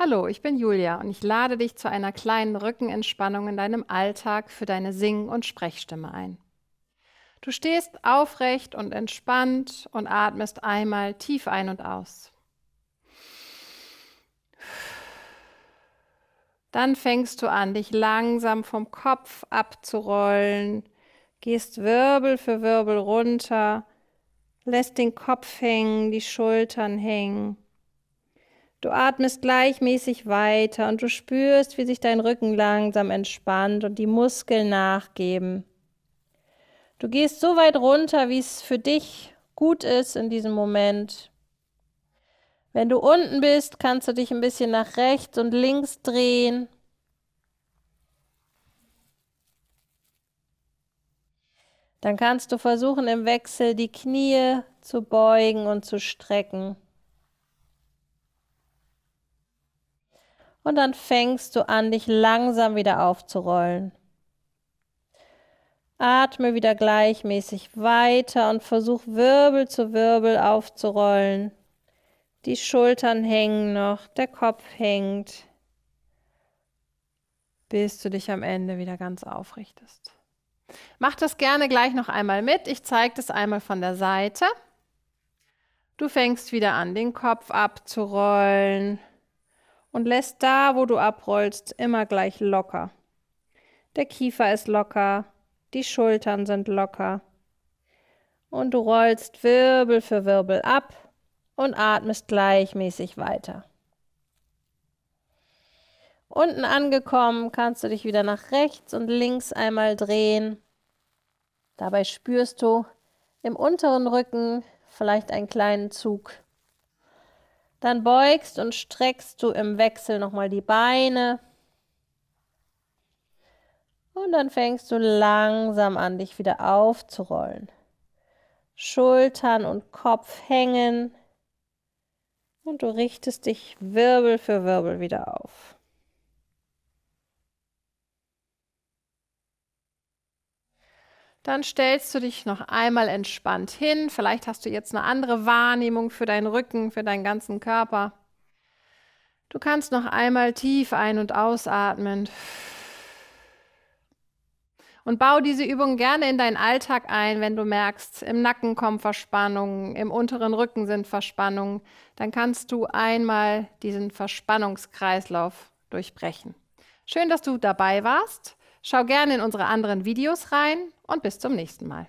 Hallo, ich bin Julia und ich lade dich zu einer kleinen Rückenentspannung in deinem Alltag für deine Sing- und Sprechstimme ein. Du stehst aufrecht und entspannt und atmest einmal tief ein und aus. Dann fängst du an, dich langsam vom Kopf abzurollen, gehst Wirbel für Wirbel runter, lässt den Kopf hängen, die Schultern hängen Du atmest gleichmäßig weiter und du spürst, wie sich dein Rücken langsam entspannt und die Muskeln nachgeben. Du gehst so weit runter, wie es für dich gut ist in diesem Moment. Wenn du unten bist, kannst du dich ein bisschen nach rechts und links drehen. Dann kannst du versuchen, im Wechsel die Knie zu beugen und zu strecken. und dann fängst du an, dich langsam wieder aufzurollen. Atme wieder gleichmäßig weiter und versuch Wirbel zu Wirbel aufzurollen. Die Schultern hängen noch, der Kopf hängt, bis du dich am Ende wieder ganz aufrichtest. Mach das gerne gleich noch einmal mit. Ich zeige das einmal von der Seite. Du fängst wieder an, den Kopf abzurollen, und lässt da, wo du abrollst, immer gleich locker. Der Kiefer ist locker, die Schultern sind locker. Und du rollst Wirbel für Wirbel ab und atmest gleichmäßig weiter. Unten angekommen kannst du dich wieder nach rechts und links einmal drehen. Dabei spürst du im unteren Rücken vielleicht einen kleinen Zug dann beugst und streckst du im Wechsel nochmal die Beine. Und dann fängst du langsam an, dich wieder aufzurollen. Schultern und Kopf hängen. Und du richtest dich Wirbel für Wirbel wieder auf. Dann stellst du dich noch einmal entspannt hin. Vielleicht hast du jetzt eine andere Wahrnehmung für deinen Rücken, für deinen ganzen Körper. Du kannst noch einmal tief ein- und ausatmen. Und bau diese Übung gerne in deinen Alltag ein, wenn du merkst, im Nacken kommen Verspannungen, im unteren Rücken sind Verspannungen. Dann kannst du einmal diesen Verspannungskreislauf durchbrechen. Schön, dass du dabei warst. Schau gerne in unsere anderen Videos rein und bis zum nächsten Mal.